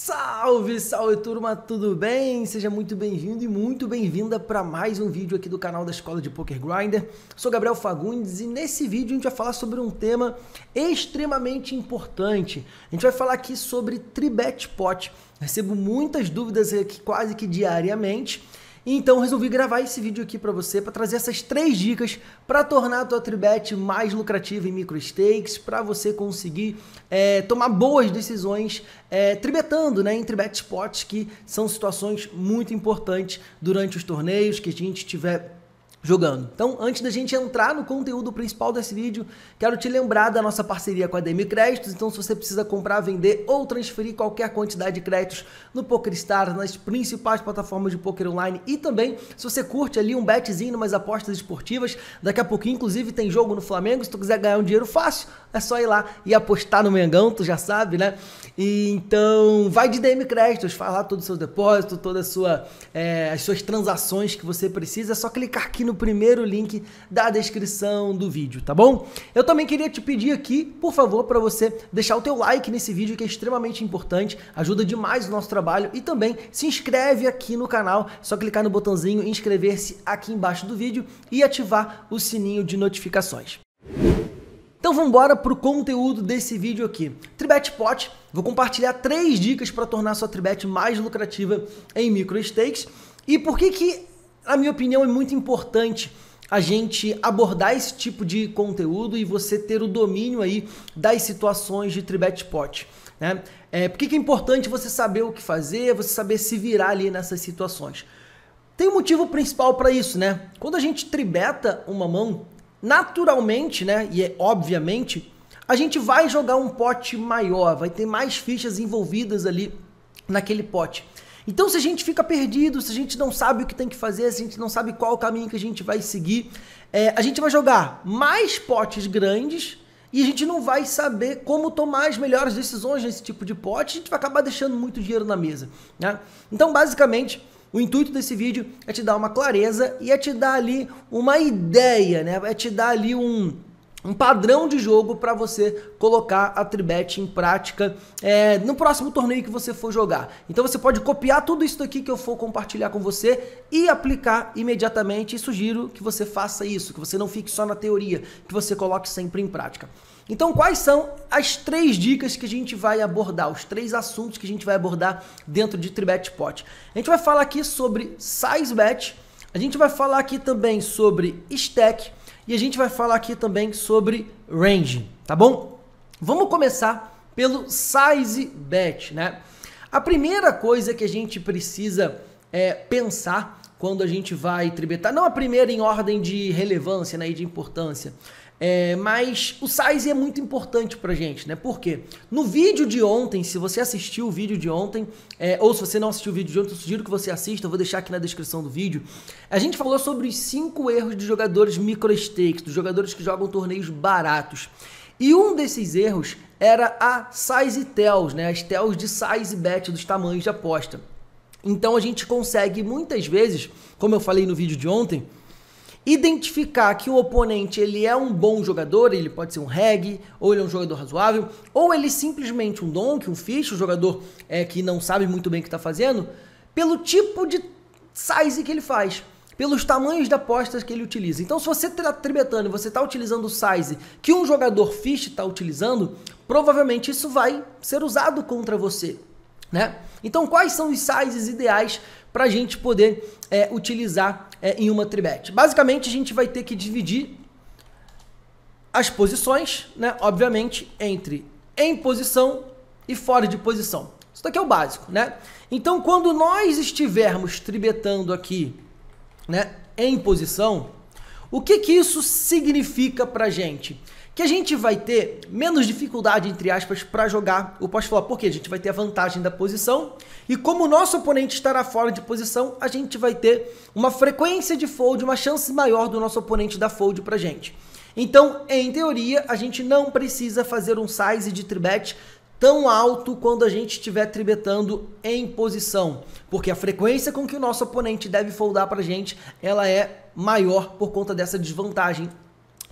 Salve, salve turma, tudo bem? Seja muito bem-vindo e muito bem-vinda para mais um vídeo aqui do canal da Escola de Poker Grinder. Sou Gabriel Fagundes e nesse vídeo a gente vai falar sobre um tema extremamente importante. A gente vai falar aqui sobre Tribet Pot. Recebo muitas dúvidas aqui quase que diariamente então resolvi gravar esse vídeo aqui para você para trazer essas três dicas para tornar a tua tribet mais lucrativa em micro stakes, para você conseguir é, tomar boas decisões é, tribetando, né, em tribet spots que são situações muito importantes durante os torneios que a gente tiver jogando. Então, antes da gente entrar no conteúdo principal desse vídeo, quero te lembrar da nossa parceria com a DM Créditos. Então, se você precisa comprar, vender ou transferir qualquer quantidade de créditos no PokerStars, nas principais plataformas de poker online e também se você curte ali um betzinho, umas apostas esportivas, daqui a pouquinho inclusive tem jogo no Flamengo, se tu quiser ganhar um dinheiro fácil, é só ir lá e apostar no Mengão, tu já sabe, né? E, então, vai de DM Créditos, faz lá todo o seu depósito, todas sua, é, as suas transações que você precisa, é só clicar aqui no primeiro link da descrição do vídeo, tá bom? Eu também queria te pedir aqui, por favor, para você deixar o teu like nesse vídeo que é extremamente importante, ajuda demais o nosso trabalho e também se inscreve aqui no canal, é só clicar no botãozinho inscrever-se aqui embaixo do vídeo e ativar o sininho de notificações. Então vamos embora para o conteúdo desse vídeo aqui. Tribet Pot, vou compartilhar três dicas para tornar sua Tribet mais lucrativa em micro stakes. E por que, que na minha opinião, é muito importante a gente abordar esse tipo de conteúdo e você ter o domínio aí das situações de tribet pot. Né? É, por que, é importante você saber o que fazer, você saber se virar ali nessas situações? Tem um motivo principal para isso, né? Quando a gente tribeta uma mão, naturalmente, né? E é obviamente, a gente vai jogar um pote maior, vai ter mais fichas envolvidas ali naquele pote. Então, se a gente fica perdido, se a gente não sabe o que tem que fazer, se a gente não sabe qual o caminho que a gente vai seguir, é, a gente vai jogar mais potes grandes e a gente não vai saber como tomar as melhores decisões nesse tipo de pote, a gente vai acabar deixando muito dinheiro na mesa. Né? Então, basicamente, o intuito desse vídeo é te dar uma clareza e é te dar ali uma ideia, né? É te dar ali um um padrão de jogo para você colocar a tribet em prática é, no próximo torneio que você for jogar. Então você pode copiar tudo isso daqui que eu for compartilhar com você e aplicar imediatamente. E sugiro que você faça isso, que você não fique só na teoria, que você coloque sempre em prática. Então, quais são as três dicas que a gente vai abordar, os três assuntos que a gente vai abordar dentro de Tribet Pot? A gente vai falar aqui sobre size bet, a gente vai falar aqui também sobre stack e a gente vai falar aqui também sobre range, tá bom? Vamos começar pelo size bet, né? A primeira coisa que a gente precisa é, pensar quando a gente vai tributar, não a primeira em ordem de relevância né, e de importância, é, mas o size é muito importante pra gente, né? Porque no vídeo de ontem, se você assistiu o vídeo de ontem, é, ou se você não assistiu o vídeo de ontem, eu sugiro que você assista, eu vou deixar aqui na descrição do vídeo. A gente falou sobre os 5 erros de jogadores micro-stakes, dos jogadores que jogam torneios baratos. E um desses erros era a size tells, né? As tells de size bet, dos tamanhos de aposta. Então a gente consegue muitas vezes, como eu falei no vídeo de ontem, identificar que o oponente ele é um bom jogador, ele pode ser um reg, ou ele é um jogador razoável, ou ele é simplesmente um donk, um fish, um jogador é, que não sabe muito bem o que está fazendo, pelo tipo de size que ele faz pelos tamanhos de apostas que ele utiliza. Então, se você está tribetando e você está utilizando o size que um jogador fish está utilizando, provavelmente isso vai ser usado contra você. Né? Então, quais são os sizes ideais para a gente poder é, utilizar é, em uma tribet? Basicamente, a gente vai ter que dividir as posições, né? obviamente, entre em posição e fora de posição. Isso daqui é o básico, né? Então, quando nós estivermos tribetando aqui, né, em posição, o que que isso significa para gente? gente? que a gente vai ter menos dificuldade, entre aspas, para jogar o pós-flop, porque a gente vai ter a vantagem da posição e como o nosso oponente estará fora de posição, a gente vai ter uma frequência de fold, uma chance maior do nosso oponente dar fold para gente. Então, em teoria, a gente não precisa fazer um size de tribet tão alto quando a gente estiver tribetando em posição, porque a frequência com que o nosso oponente deve foldar para a gente, ela é maior por conta dessa desvantagem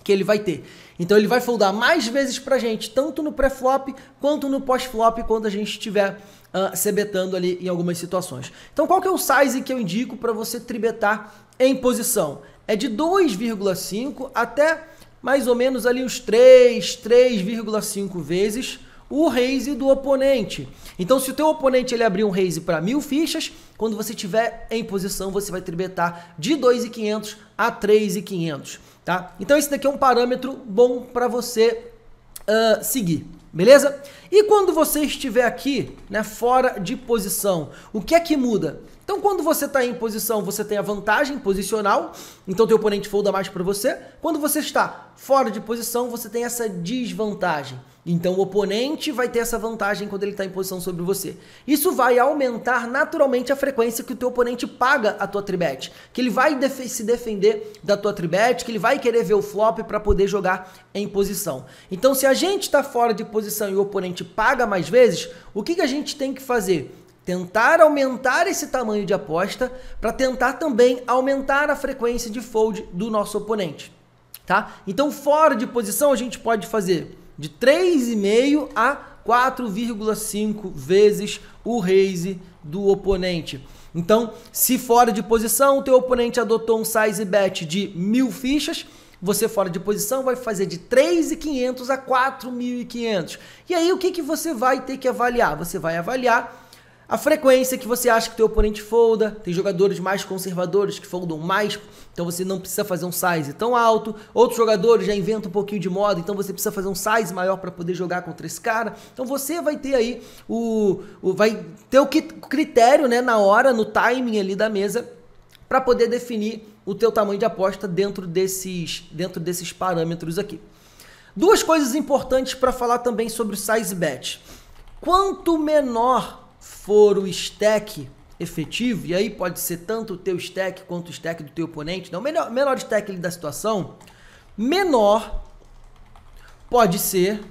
que ele vai ter. Então ele vai foldar mais vezes para a gente, tanto no pré-flop quanto no pós-flop, quando a gente estiver uh, sebetando ali em algumas situações. Então qual que é o size que eu indico para você tribetar em posição? É de 2,5 até mais ou menos ali os 3, 3,5 vezes o raise do oponente. Então, se o teu oponente ele abrir um raise para mil fichas, quando você estiver em posição, você vai tribetar de 2.500 a 3.500. Tá? Então esse daqui é um parâmetro bom para você uh, seguir, beleza? E quando você estiver aqui, né, fora de posição, o que é que muda? Então, quando você está em posição, você tem a vantagem posicional, então teu oponente folda mais para você. Quando você está fora de posição, você tem essa desvantagem. Então, o oponente vai ter essa vantagem quando ele está em posição sobre você. Isso vai aumentar naturalmente a frequência que o teu oponente paga a tua tribet, que ele vai def se defender da tua tribet, que ele vai querer ver o flop para poder jogar em posição. Então, se a gente está fora de posição e o oponente paga mais vezes, o que, que a gente tem que fazer? tentar aumentar esse tamanho de aposta para tentar também aumentar a frequência de fold do nosso oponente, tá? Então fora de posição a gente pode fazer de 3,5 a 4,5 vezes o raise do oponente. Então, se fora de posição, o teu oponente adotou um size bet de mil fichas, você fora de posição vai fazer de 3.500 a 4.500. E aí o que, que você vai ter que avaliar? Você vai avaliar a frequência que você acha que o teu oponente folda, tem jogadores mais conservadores que foldam mais, então você não precisa fazer um size tão alto. Outros jogadores já inventam um pouquinho de moda, então você precisa fazer um size maior para poder jogar contra esse cara. Então você vai ter aí o, o vai ter o critério, né, na hora, no timing ali da mesa para poder definir o teu tamanho de aposta dentro desses dentro desses parâmetros aqui. Duas coisas importantes para falar também sobre o size bet. Quanto menor for o stack efetivo, e aí pode ser tanto o teu stack quanto o stack do teu oponente, não, melhor, menor stack da situação, menor pode ser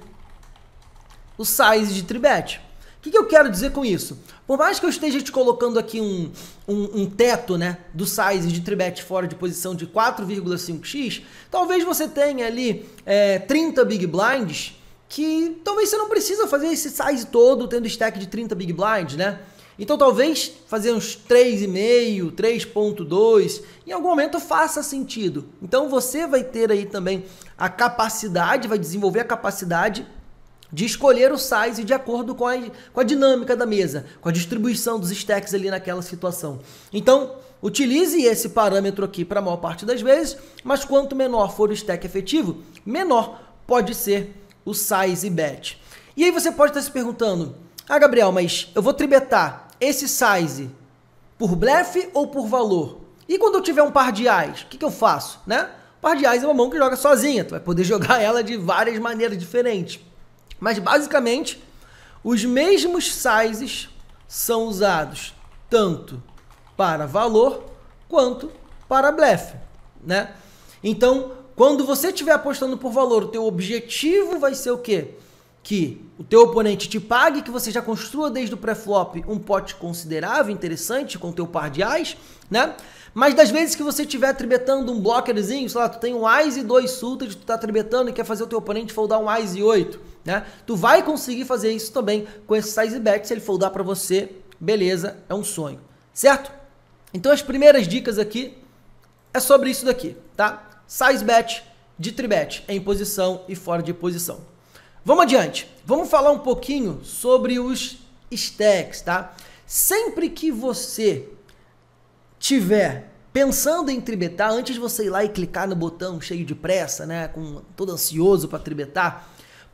o size de tribet. O que, que, eu quero dizer com isso? Por mais que eu esteja te colocando aqui um, um, um teto né, do size de tribet fora de posição de 4,5x, talvez você tenha ali é, 30 big blinds que talvez você não precisa fazer esse size todo tendo stack de 30 big blinds, né? Então talvez fazer uns 3,5, 3.2, em algum momento faça sentido. Então você vai ter aí também a capacidade, vai desenvolver a capacidade de escolher o size de acordo com a, com a dinâmica da mesa, com a distribuição dos stacks ali naquela situação. Então, utilize esse parâmetro aqui para a maior parte das vezes, mas quanto menor for o stack efetivo, menor pode ser o size bet. E aí você pode estar se perguntando: "Ah, Gabriel, mas eu vou tribetar esse size por blefe ou por valor? E quando eu tiver um par de ais, o que, que eu faço, né? par de ais é uma mão que joga sozinha, tu vai poder jogar ela de várias maneiras diferentes. Mas basicamente, os mesmos sizes são usados tanto para valor quanto para blefe, né? Então, quando você estiver apostando por valor, o teu objetivo vai ser o quê? Que o teu oponente te pague, que você já construa desde o pré-flop um pote considerável, interessante, com teu par de ás, né? Mas das vezes que você estiver tribetando um blockerzinho, sei lá, tu tem um ás e dois suited, tu tá tribetando e quer fazer o teu oponente foldar um ás e oito, né? Tu vai conseguir fazer isso também com esse size bet, se ele foldar para você, beleza, é um sonho, certo? Então as primeiras dicas aqui é sobre isso daqui, tá? size bet, de tribet, em posição e fora de posição. Vamos adiante. Vamos falar um pouquinho sobre os stacks, tá? Sempre que você tiver pensando em tribetar, antes de você ir lá e clicar no botão cheio de pressa, né, com todo ansioso para tribetar,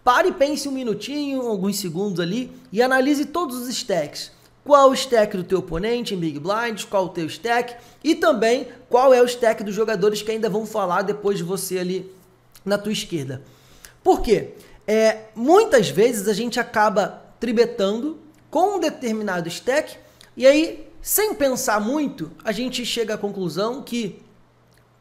pare e pense um minutinho, alguns segundos ali e analise todos os stacks qual o stack do teu oponente em Big Blinds, qual o teu stack e também qual é o stack dos jogadores que ainda vão falar depois de você ali na tua esquerda. Por quê? É, muitas vezes a gente acaba tribetando com um determinado stack e aí, sem pensar muito, a gente chega à conclusão que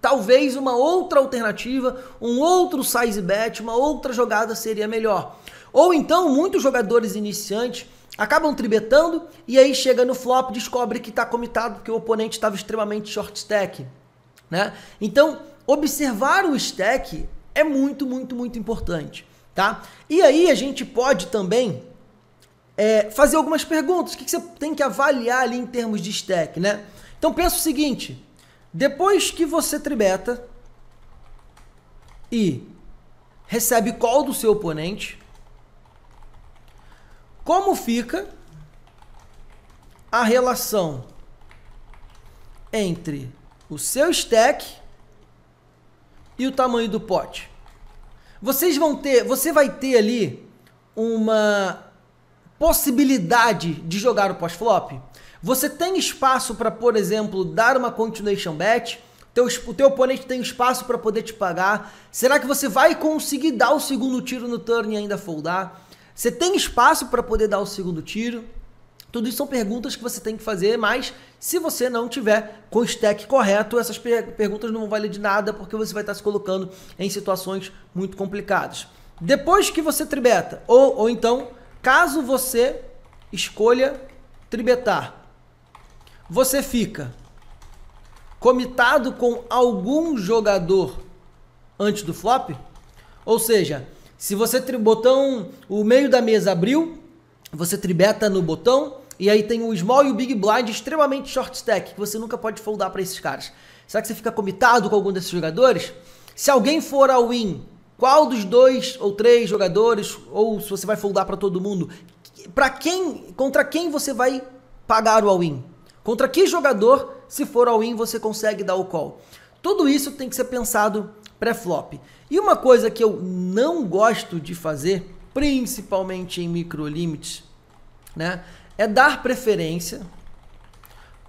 talvez uma outra alternativa, um outro size bet, uma outra jogada seria melhor. Ou então, muitos jogadores iniciantes acabam tribetando e aí chega no flop descobre que está comitado porque o oponente estava extremamente short stack. Né? Então, observar o stack é muito, muito, muito importante. Tá? E aí a gente pode também é, fazer algumas perguntas. O que, que, você tem que avaliar ali em termos de stack, né? Então pensa o seguinte: depois que você tribeta e recebe call do seu oponente, como fica a relação entre o seu stack e o tamanho do pote? Vocês vão ter, você vai ter ali uma possibilidade de jogar o pós-flop? Você tem espaço para, por exemplo, dar uma continuation bet? Teu, o teu oponente tem espaço para poder te pagar? Será que você vai conseguir dar o segundo tiro no turn e ainda foldar? Você tem espaço para poder dar o segundo tiro? Tudo isso são perguntas que você tem que fazer, mas se você não tiver com o stack correto, essas per perguntas não vão valer de nada porque você vai estar tá se colocando em situações muito complicadas. Depois que você tribeta, ou, ou então, caso você escolha tribetar, você fica comitado com algum jogador antes do flop? Ou seja, se você botão, o meio da mesa abriu, você tribeta no botão e aí tem o small e o big blind extremamente short stack, que você nunca pode foldar para esses caras. Será que você fica comitado com algum desses jogadores? Se alguém for ao win, qual dos dois ou três jogadores ou se você vai foldar para todo mundo? Para quem, contra quem você vai pagar o all-in? Contra que jogador, se for all-in, você consegue dar o call? Tudo isso tem que ser pensado pré-flop. E uma coisa que eu não gosto de fazer, principalmente em micro limits né, é dar preferência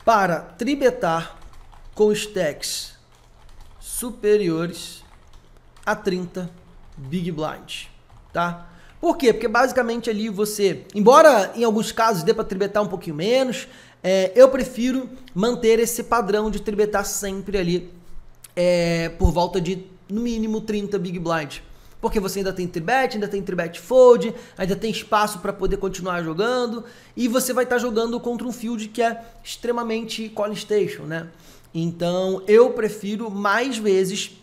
para tribetar com stacks superiores a 30 big blind, tá? Por quê? Porque basicamente ali você, embora em alguns casos dê para tribetar um pouquinho menos, é, eu prefiro manter esse padrão de tribetar sempre ali é, por volta de no mínimo 30 big blind. Porque você ainda tem tribet, ainda tem tribet fold, ainda tem espaço para poder continuar jogando e você vai estar tá jogando contra um field que é extremamente call station, né? Então, eu prefiro mais vezes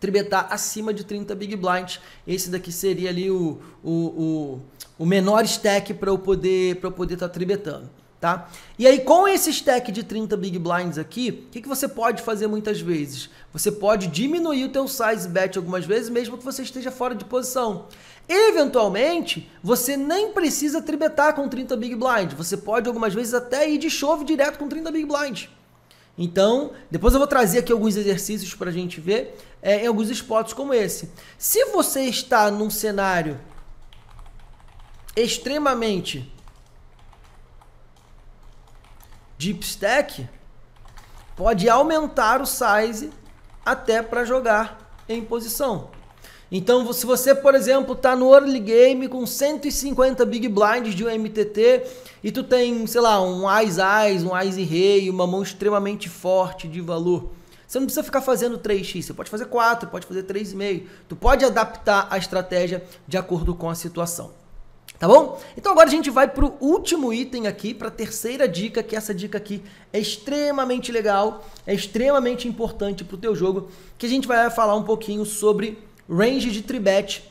tribetar acima de 30 big blinds. Esse daqui seria ali o, o, o, o menor stack para eu poder para poder estar tá tribetando tá? E aí com esse stack de 30 big blinds aqui, o que, que você pode fazer muitas vezes? Você pode diminuir o teu size bet algumas vezes, mesmo que você esteja fora de posição. Eventualmente, você nem precisa tribetar com 30 big blind, você pode algumas vezes até ir de chove direto com 30 big blind. Então, depois eu vou trazer aqui alguns exercícios para a gente ver é, em alguns spots como esse. Se você está num cenário extremamente Deep Stack, pode aumentar o size até para jogar em posição. Então, se você, por exemplo, está no early game com 150 big blinds de um MTT e tu tem, sei lá, um eyes eyes, um eyes e rei, uma mão extremamente forte de valor, você não precisa ficar fazendo 3x, você pode fazer 4, pode fazer 3,5. Tu pode adaptar a estratégia de acordo com a situação tá bom? Então agora a gente vai para o último item aqui, para a terceira dica, que essa dica aqui é extremamente legal, é extremamente importante para o teu jogo, que a gente vai falar um pouquinho sobre range de tribet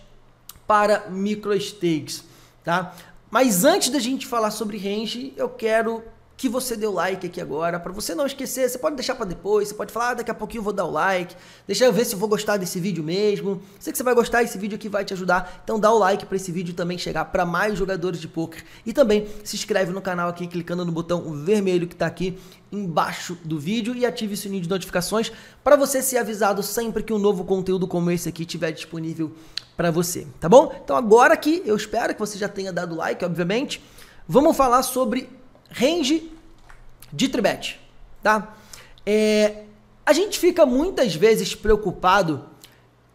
para micro stakes, tá? Mas antes da gente falar sobre range, eu quero que você deu like aqui agora, para você não esquecer, você pode deixar para depois, você pode falar, ah, daqui a pouquinho eu vou dar o like, deixa eu ver se eu vou gostar desse vídeo mesmo. Sei que você vai gostar, esse vídeo aqui vai te ajudar, então dá o like para esse vídeo também chegar para mais jogadores de poker. E também se inscreve no canal aqui clicando no botão vermelho que está aqui embaixo do vídeo e ative o sininho de notificações para você ser avisado sempre que um novo conteúdo como esse aqui estiver disponível para você, tá bom? Então agora aqui eu espero que você já tenha dado like, obviamente. Vamos falar sobre range de tribet, tá? É, a gente fica muitas vezes preocupado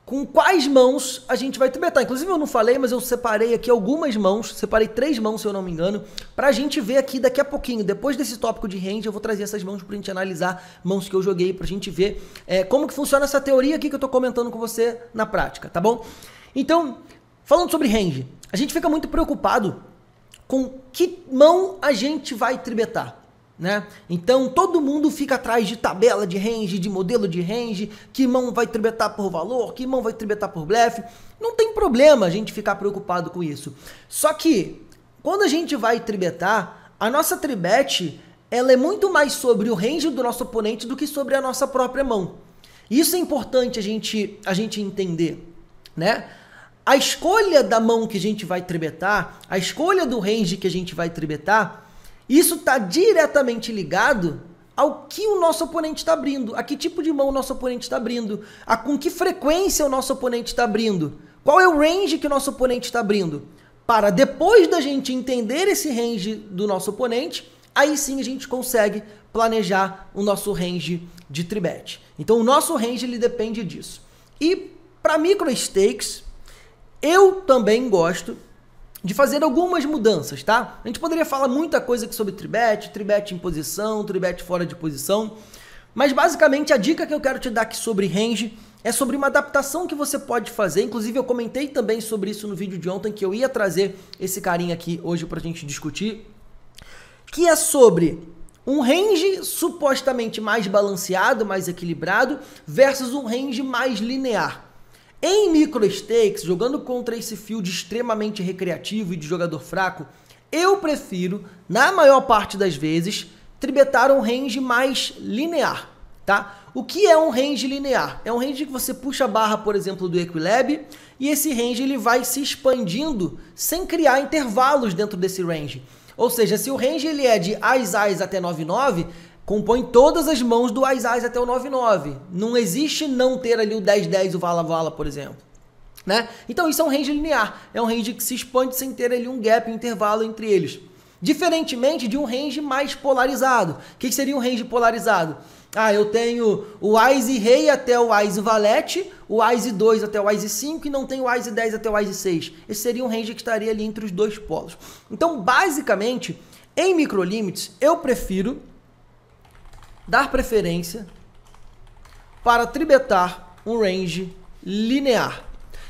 com quais mãos a gente vai tribetar. Inclusive eu não falei, mas eu separei aqui algumas mãos, separei três mãos se eu não me engano, pra gente ver aqui daqui a pouquinho, depois desse tópico de range, eu vou trazer essas mãos pra gente analisar mãos que eu joguei, pra gente ver é, como que funciona essa teoria aqui que eu tô comentando com você na prática, tá bom? Então, falando sobre range, a gente fica muito preocupado com que mão a gente vai tribetar. Né? Então todo mundo fica atrás de tabela de range, de modelo de range, que mão vai tribetar por valor, que mão vai tribetar por blefe. Não tem problema a gente ficar preocupado com isso. Só que quando a gente vai tribetar, a nossa tribet ela é muito mais sobre o range do nosso oponente do que sobre a nossa própria mão. Isso é importante a gente, a gente entender, né? a escolha da mão que a gente vai tribetar, a escolha do range que a gente vai tribetar, isso está diretamente ligado ao que o nosso oponente está abrindo, a que tipo de mão o nosso oponente está abrindo, a com que frequência o nosso oponente está abrindo, qual é o range que o nosso oponente está abrindo. Para depois da gente entender esse range do nosso oponente, aí sim a gente consegue planejar o nosso range de tribet. Então o nosso range ele depende disso. E para micro stakes, eu também gosto de fazer algumas mudanças, tá? A gente poderia falar muita coisa aqui sobre tribet, tribet em posição, tribet fora de posição, mas basicamente a dica que eu quero te dar aqui sobre range é sobre uma adaptação que você pode fazer. Inclusive eu comentei também sobre isso no vídeo de ontem que eu ia trazer esse carinha aqui hoje pra gente discutir, que é sobre um range supostamente mais balanceado, mais equilibrado versus um range mais linear. Em micro stakes, jogando contra esse field extremamente recreativo e de jogador fraco, eu prefiro, na maior parte das vezes, tribetar um range mais linear, tá? O que é um range linear? É um range que você puxa a barra, por exemplo, do Equilab, e esse range ele vai se expandindo sem criar intervalos dentro desse range. Ou seja, se o range ele é de AIS AIS até 99, compõe todas as mãos do Ais Ais até o 99. Não existe não ter ali o 10 10 o Vala Vala, por exemplo. Né? Então isso é um range linear, é um range que se expande sem ter ali um gap, um intervalo entre eles. Diferentemente de um range mais polarizado. O que, seria um range polarizado? Ah, eu tenho o Ice Rei até o Ice Valete, o Ice 2 até o Ice 5 e não tenho o Ice 10 até o Ice 6. Esse seria um range que estaria ali entre os dois polos. Então, basicamente, em microlimites, eu prefiro dar preferência para tributar um range linear.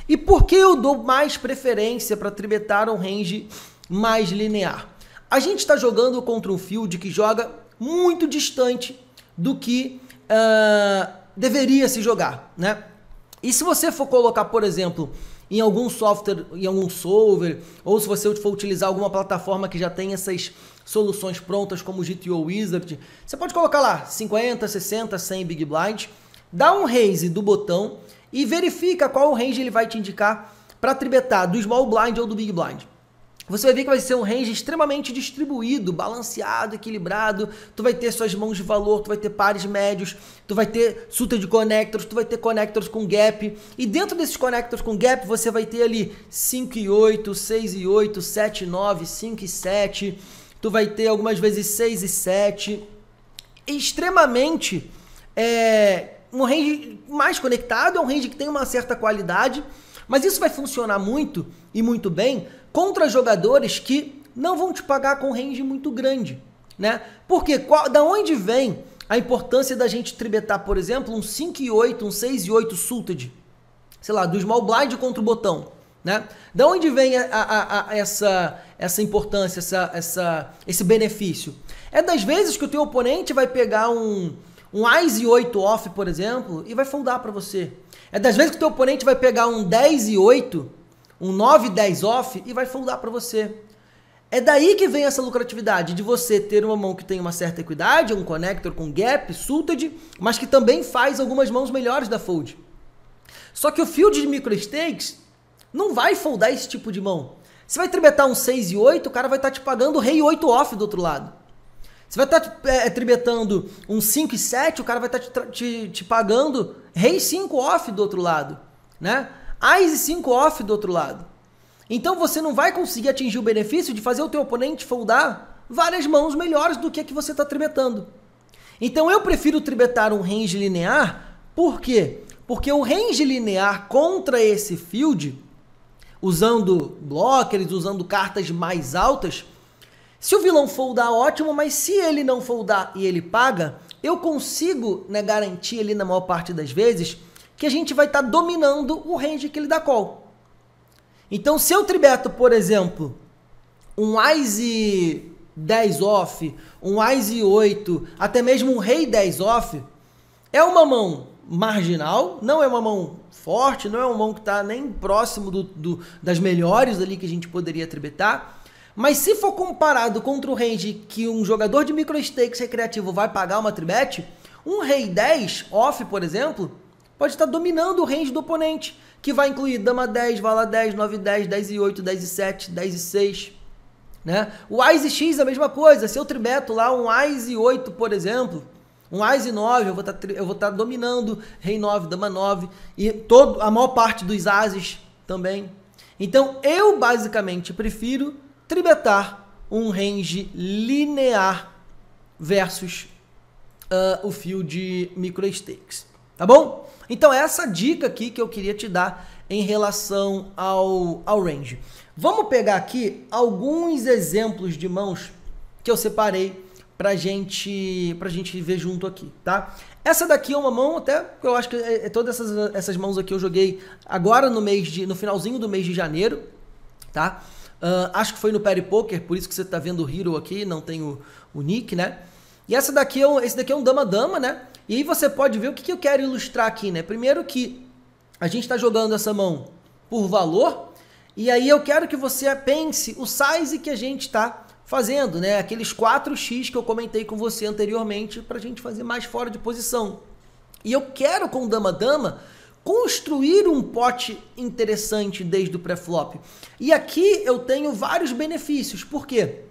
E por que eu dou mais preferência para tributar um range mais linear? A gente está jogando contra um field que joga muito distante do que uh, deveria se jogar, né? E se você for colocar, por exemplo, em algum software, em algum solver, ou se você for utilizar alguma plataforma que já tem essas soluções prontas como o GTO Wizard. Você pode colocar lá 50, 60, 100 Big Blind, dá um raise do botão e verifica qual range ele vai te indicar para tribetar do Small Blind ou do Big Blind. Você vai ver que vai ser um range extremamente distribuído, balanceado, equilibrado. Tu vai ter suas mãos de valor, tu vai ter pares médios, tu vai ter suta de connectors, tu vai ter connectors com gap. E dentro desses connectors com gap, você vai ter ali 5 e 8, 6 e 8, 7 e 9, 5 e 7, tu vai ter algumas vezes 6 e 7. Extremamente é, um range mais conectado, é um range que tem uma certa qualidade, mas isso vai funcionar muito e muito bem contra jogadores que não vão te pagar com range muito grande, né? Porque qual, da onde vem a importância da gente tribetar, por exemplo, um 5 e 8, um 6 e 8 sulted, sei lá, do small blind contra o botão, né? Da onde vem a, a, a, essa essa importância, essa, essa, esse benefício? É das vezes que o teu oponente vai pegar um, um Ice 8 off, por exemplo, e vai foldar para você. É das vezes que o teu oponente vai pegar um 10 e 8, um 9 e 10 off e vai foldar para você. É daí que vem essa lucratividade, de você ter uma mão que tem uma certa equidade, um connector com gap, suited, mas que também faz algumas mãos melhores da fold. Só que o field de micro stakes não vai foldar esse tipo de mão. Você vai tribetar um 6 e 8, o cara vai estar tá te pagando rei 8 off do outro lado. Você vai estar tá, é, é, tribetando um 5 e 7, o cara vai estar tá te, te, te, pagando rei 5 off do outro lado, né? Ais 5 off do outro lado. Então você não vai conseguir atingir o benefício de fazer o teu oponente foldar várias mãos melhores do que a que você está tribetando. Então eu prefiro tribetar um range linear, por quê? Porque o range linear contra esse field usando blockers, usando cartas mais altas. Se o vilão foldar, ótimo, mas se ele não foldar e ele paga, eu consigo né, garantir ali na maior parte das vezes que a gente vai estar tá dominando o range que ele dá call. Então, se eu tribeto, por exemplo, um Ice 10 off, um Ice 8, até mesmo um Rei 10 off, é uma mão marginal, não é uma mão forte, não é uma mão que está nem próximo do, do, das melhores ali que a gente poderia tributar. Mas se for comparado contra o range que um jogador de micro stakes recreativo vai pagar uma tribet, um rei 10 off, por exemplo, pode estar dominando o range do oponente, que vai incluir dama 10, vala 10, 9 10, 10 e 8, 10 e 7, 10 e 6, né? O Ice X é a mesma coisa, se eu tribeto lá um Ice 8, por exemplo, um Ás e 9, eu vou tá estar tá dominando Rei 9, Dama 9 e todo, a maior parte dos Ases também. Então eu basicamente prefiro tribetar um range linear versus uh, o fio de micro stakes. Tá bom? Então é essa dica aqui que eu queria te dar em relação ao, ao range. Vamos pegar aqui alguns exemplos de mãos que eu separei pra gente, pra gente ver junto aqui, tá? Essa daqui é uma mão até, eu acho que é, é, todas essas, essas mãos aqui eu joguei agora no mês de, no finalzinho do mês de janeiro, tá? Uh, acho que foi no Perry Poker, por isso que você tá vendo o Hero aqui, não tem o, o Nick, né? E essa daqui é um, esse daqui é um dama-dama, né? E aí você pode ver o que, que eu quero ilustrar aqui, né? Primeiro que a gente está jogando essa mão por valor, e aí eu quero que você pense o size que a gente está fazendo, né? Aqueles 4x que eu comentei com você anteriormente para a gente fazer mais fora de posição. E eu quero com o Dama Dama construir um pote interessante desde o pré-flop. E aqui eu tenho vários benefícios, por quê?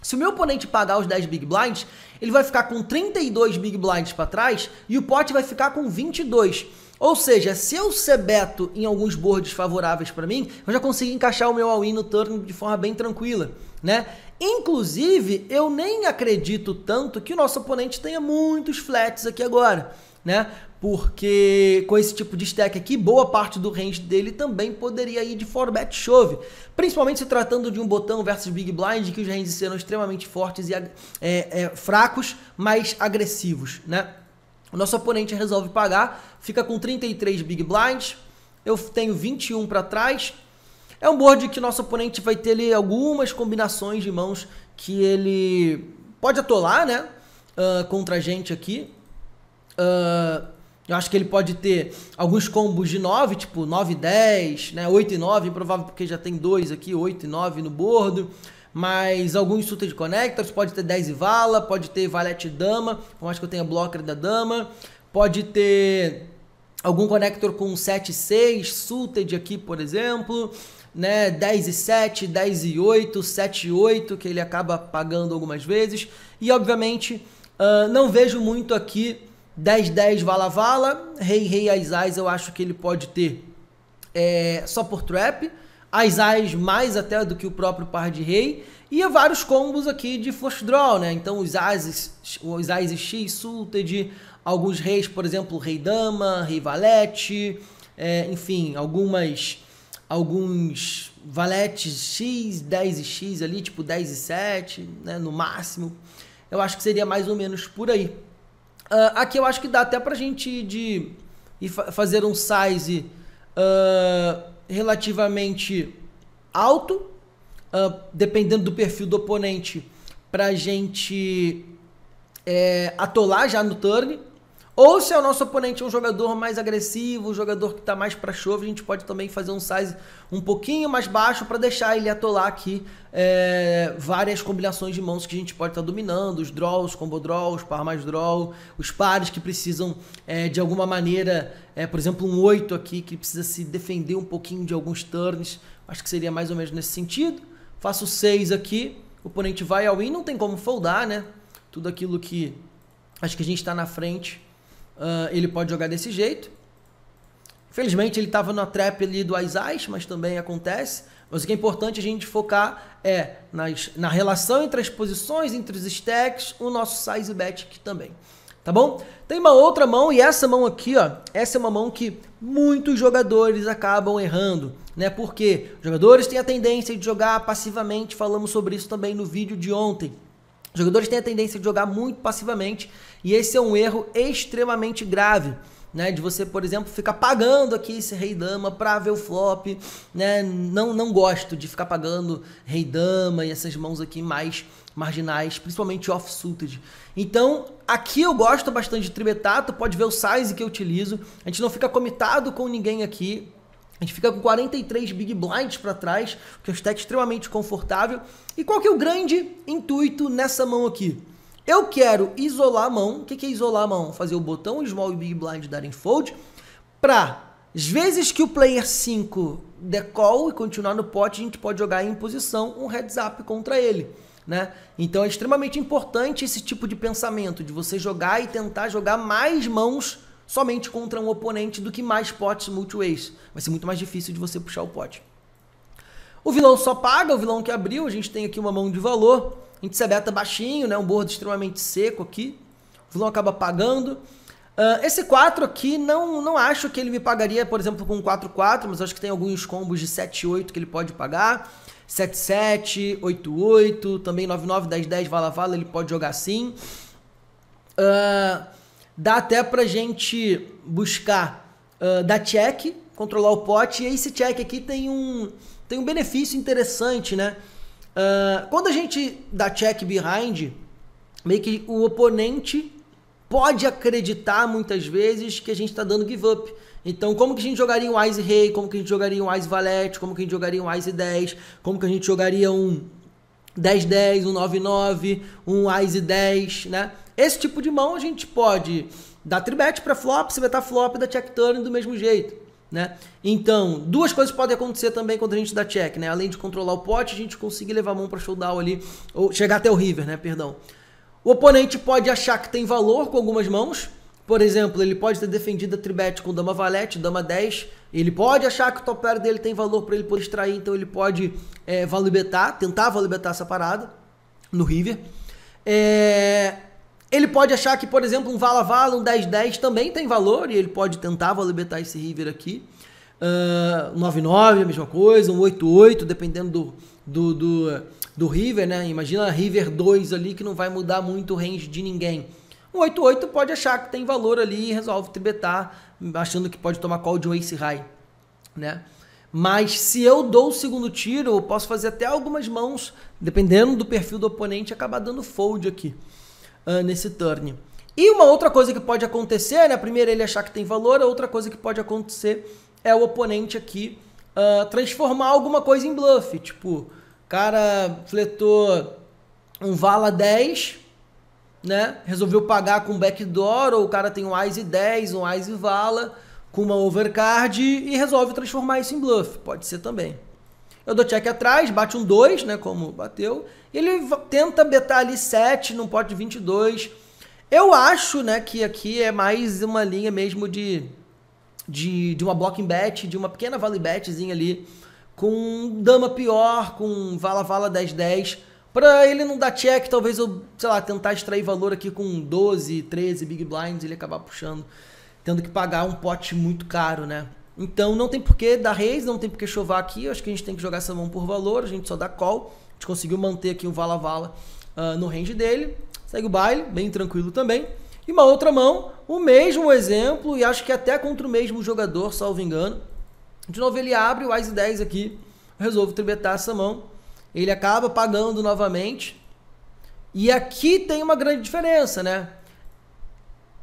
Se o meu oponente pagar os 10 big blinds, ele vai ficar com 32 big blinds para trás e o pote vai ficar com 22. Ou seja, se eu beto em alguns boards favoráveis para mim, eu já consigo encaixar o meu all-in no turno de forma bem tranquila, né? Inclusive, eu nem acredito tanto que o nosso oponente tenha muitos flats aqui agora, né? Porque com esse tipo de stack aqui, boa parte do range dele também poderia ir de forbet chove. Principalmente se tratando de um botão versus big blind, que os ranges serão extremamente fortes e é, é, fracos, mas agressivos, né? O nosso oponente resolve pagar, fica com 33 big blinds, eu tenho 21 para trás, é um board que nosso oponente vai ter ali algumas combinações de mãos que ele pode atolar, né? Uh, contra a gente aqui. Uh, eu acho que ele pode ter alguns combos de 9, tipo 9 e 10, né? 8 e 9, improvável porque já tem dois aqui, 8 e 9 no bordo. Mas alguns suited connectors, pode ter 10 e vala, pode ter valete e dama, por acho que eu tenho a blocker da dama. Pode ter algum conector com 7 e 6, suited aqui, por exemplo né? 10 e 7, 10 e 8, 7 e 8, que ele acaba pagando algumas vezes. E obviamente, uh, não vejo muito aqui 10, 10, vala, vala. Rei, rei, as, as, eu acho que ele pode ter é, só por trap. As, as mais até do que o próprio par de rei. E vários combos aqui de flush draw, né? Então os ases, os ases X, sulted, alguns reis, por exemplo, rei dama, rei valete, é, enfim, algumas alguns valetes X, 10 e X ali, tipo 10 e 7, né, no máximo. Eu acho que seria mais ou menos por aí. Uh, aqui eu acho que dá até pra gente de, fazer um size uh, relativamente alto, uh, dependendo do perfil do oponente, pra gente é, atolar já no turn. Ou se é o nosso oponente é um jogador mais agressivo, um jogador que está mais para chove, a gente pode também fazer um size um pouquinho mais baixo para deixar ele atolar aqui é, várias combinações de mãos que a gente pode estar tá dominando, os draws, combo draws, par mais draw, os pares que precisam é, de alguma maneira, é, por exemplo um 8 aqui que precisa se defender um pouquinho de alguns turns, acho que seria mais ou menos nesse sentido. Faço 6 aqui, o oponente vai ao in, não tem como foldar, né? Tudo aquilo que acho que a gente está na frente Uh, ele pode jogar desse jeito. Felizmente ele estava na trap ali do Aizais, mas também acontece. Mas o que é importante a gente focar é nas, na relação entre as posições, entre os stacks, o nosso size bet aqui também. Tá bom? Tem uma outra mão e essa mão aqui, ó, essa é uma mão que muitos jogadores acabam errando, né? Porque jogadores têm a tendência de jogar passivamente, falamos sobre isso também no vídeo de ontem. Os jogadores têm a tendência de jogar muito passivamente e esse é um erro extremamente grave. Né, de você, por exemplo, ficar pagando aqui esse rei dama para ver o flop, né? Não não gosto de ficar pagando rei dama e essas mãos aqui mais marginais, principalmente off suited. Então, aqui eu gosto bastante de tribetato, pode ver o size que eu utilizo. A gente não fica comitado com ninguém aqui, a gente fica com 43 big blinds para trás, que é um stack extremamente confortável. E qual que é o grande intuito nessa mão aqui? Eu quero isolar a mão. O que é isolar a mão? Fazer o botão small e big blind darem fold para às vezes que o player 5 decol e continuar no pote, a gente pode jogar em posição um heads up contra ele. Né? Então é extremamente importante esse tipo de pensamento, de você jogar e tentar jogar mais mãos somente contra um oponente do que mais potes multiways. Vai ser muito mais difícil de você puxar o pote. O vilão só paga, o vilão que abriu, a gente tem aqui uma mão de valor, a gente se abeta baixinho, né? um bordo extremamente seco aqui, o vilão acaba pagando. Uh, esse 4 aqui, não, não acho que ele me pagaria, por exemplo, com 4-4, mas acho que tem alguns combos de 7-8 que ele pode pagar. 7-7, 8-8, também 9-9, 10-10, vala-vala, ele pode jogar sim. Uh, Dá até pra gente buscar uh, dar check, controlar o pote, e esse check aqui tem um, tem um benefício interessante, né? Uh, quando a gente dá check behind, meio que o oponente pode acreditar muitas vezes que a gente está dando give up. Então, como que a gente jogaria um Ice Rei, como que a gente jogaria um Ice Valete, como que a gente jogaria um Ice 10, como que a gente jogaria um 1010, 199, 99, um AISE 10, né? Esse tipo de mão a gente pode dar tribet para flop, se betar tá flop da check turn do mesmo jeito, né? Então, duas coisas podem acontecer também quando a gente dá check, né? Além de controlar o pote, a gente conseguir levar a mão para showdown ali ou chegar até o river, né, perdão. O oponente pode achar que tem valor com algumas mãos. Por exemplo, ele pode ter defendido a tribet com dama valete, dama 10, ele pode achar que o top pair dele tem valor para ele poder extrair, então ele pode é, valibetar, tentar valibetar essa parada no River. É, ele pode achar que, por exemplo, um Vala-Vala, um 10-10 também tem valor e ele pode tentar valibetar esse River aqui. Uh, ah, 9-9, a mesma coisa, um 8-8, dependendo do, do, do, do River, né? Imagina River 2 ali que não vai mudar muito o range de ninguém. O 88 pode achar que tem valor ali e resolve tribetar, achando que pode tomar call de um ace high, né? Mas se eu dou o segundo tiro, eu posso fazer até algumas mãos, dependendo do perfil do oponente, acabar dando fold aqui uh, nesse turn. E uma outra coisa que pode acontecer, né? Primeiro ele achar que tem valor, a outra coisa que pode acontecer é o oponente aqui uh, transformar alguma coisa em bluff. Tipo, o cara fletou um vala 10, né? Resolveu pagar com backdoor, ou o cara tem um ICE 10, um ICE Vala, com uma overcard e resolve transformar isso em bluff. Pode ser também. Eu dou check atrás, bate um 2, né? Como bateu. E ele tenta betar ali 7 num pote 22. Eu acho, né, que aqui é mais uma linha mesmo de, de, de uma blocking bet, de uma pequena vale betzinha ali, com dama pior, com vala-vala 10-10. Pra ele não dar check, talvez eu, sei lá, tentar extrair valor aqui com 12, 13 big blinds, ele acabar puxando, tendo que pagar um pote muito caro, né? Então não tem porquê dar raise, não tem porquê chovar aqui, eu acho que a gente tem que jogar essa mão por valor, a gente só dá call, a gente conseguiu manter aqui o vala-vala uh, no range dele, segue o baile, bem tranquilo também. E uma outra mão, o mesmo exemplo, e acho que até contra o mesmo jogador, salvo engano. De novo ele abre o Ice 10 aqui, resolve tributar essa mão ele acaba pagando novamente. E aqui tem uma grande diferença, né?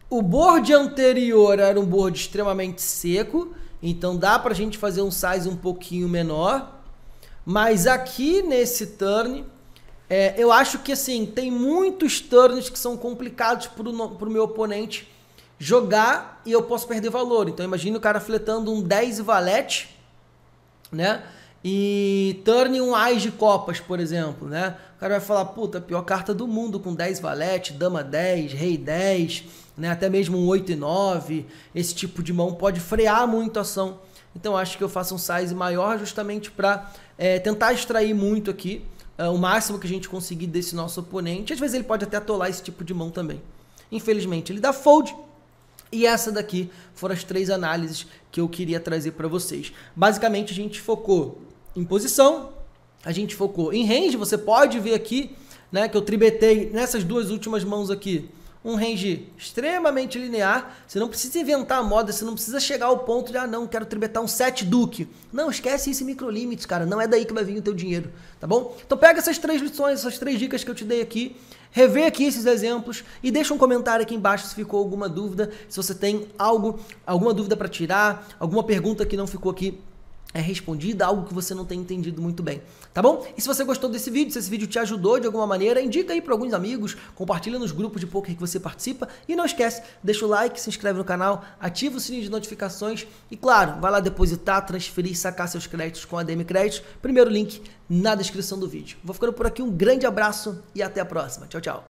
O board anterior era um board extremamente seco, então dá pra gente fazer um size um pouquinho menor. Mas aqui nesse turn, é, eu acho que assim, tem muitos turns que são complicados pro, pro meu oponente jogar e eu posso perder valor. Então imagina o cara fletando um 10 valete, né? E turn um Ais de Copas, por exemplo, né? O cara vai falar, puta, pior carta do mundo com 10 valete, dama 10, rei 10, né? Até mesmo um 8 e 9. Esse tipo de mão pode frear muito a ação. Então acho que eu faço um size maior justamente para é, tentar extrair muito aqui. É, o máximo que a gente conseguir desse nosso oponente. Às vezes ele pode até atolar esse tipo de mão também. Infelizmente ele dá fold, e essa daqui foram as três análises que eu queria trazer para vocês. Basicamente, a gente focou em posição. A gente focou em range, você pode ver aqui, né, que eu tribetei nessas duas últimas mãos aqui. Um range extremamente linear, você não precisa inventar a moda, você não precisa chegar ao ponto de, ah não, quero tribetar um set duque. Não, esquece esse limits cara, não é daí que vai vir o teu dinheiro, tá bom? Então pega essas três lições, essas três dicas que eu te dei aqui, Revê aqui esses exemplos e deixa um comentário aqui embaixo se ficou alguma dúvida, se você tem algo, alguma dúvida para tirar, alguma pergunta que não ficou aqui é respondida, algo que você não tem entendido muito bem, tá bom? E se você gostou desse vídeo, se esse vídeo te ajudou de alguma maneira, indica aí para alguns amigos, compartilha nos grupos de poker que você participa e não esquece, deixa o like, se inscreve no canal, ativa o sininho de notificações e claro, vai lá depositar, transferir, sacar seus créditos com a DM Créditos, primeiro link na descrição do vídeo. Vou ficando por aqui, um grande abraço e até a próxima. Tchau, tchau.